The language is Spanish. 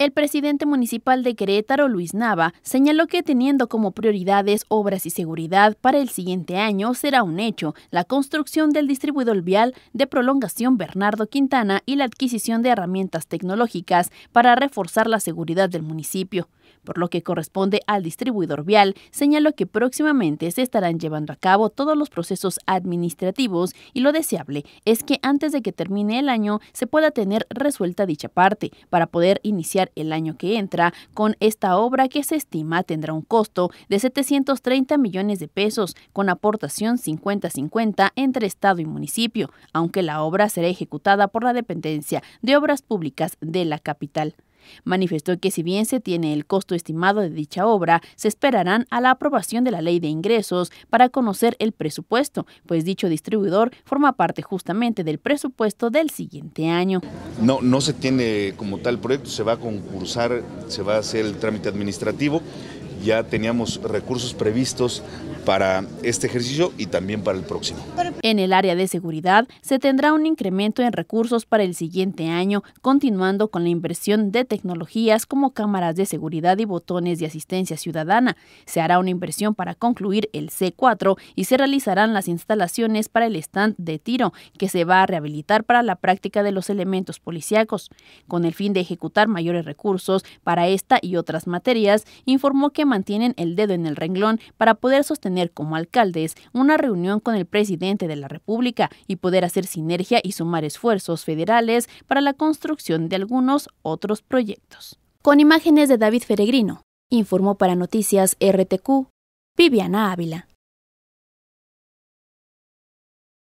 El presidente municipal de Querétaro, Luis Nava, señaló que teniendo como prioridades obras y seguridad para el siguiente año, será un hecho la construcción del distribuidor vial de prolongación Bernardo Quintana y la adquisición de herramientas tecnológicas para reforzar la seguridad del municipio. Por lo que corresponde al distribuidor vial, señaló que próximamente se estarán llevando a cabo todos los procesos administrativos y lo deseable es que antes de que termine el año se pueda tener resuelta dicha parte para poder iniciar el año que entra con esta obra que se estima tendrá un costo de 730 millones de pesos con aportación 50-50 entre Estado y municipio, aunque la obra será ejecutada por la dependencia de Obras Públicas de la capital. Manifestó que si bien se tiene el costo estimado de dicha obra, se esperarán a la aprobación de la ley de ingresos para conocer el presupuesto, pues dicho distribuidor forma parte justamente del presupuesto del siguiente año. No, no se tiene como tal proyecto, se va a concursar, se va a hacer el trámite administrativo ya teníamos recursos previstos para este ejercicio y también para el próximo. En el área de seguridad se tendrá un incremento en recursos para el siguiente año, continuando con la inversión de tecnologías como cámaras de seguridad y botones de asistencia ciudadana. Se hará una inversión para concluir el C4 y se realizarán las instalaciones para el stand de tiro, que se va a rehabilitar para la práctica de los elementos policíacos. Con el fin de ejecutar mayores recursos para esta y otras materias, informó que mantienen el dedo en el renglón para poder sostener como alcaldes una reunión con el presidente de la República y poder hacer sinergia y sumar esfuerzos federales para la construcción de algunos otros proyectos. Con imágenes de David Feregrino, informó para Noticias RTQ Viviana Ávila.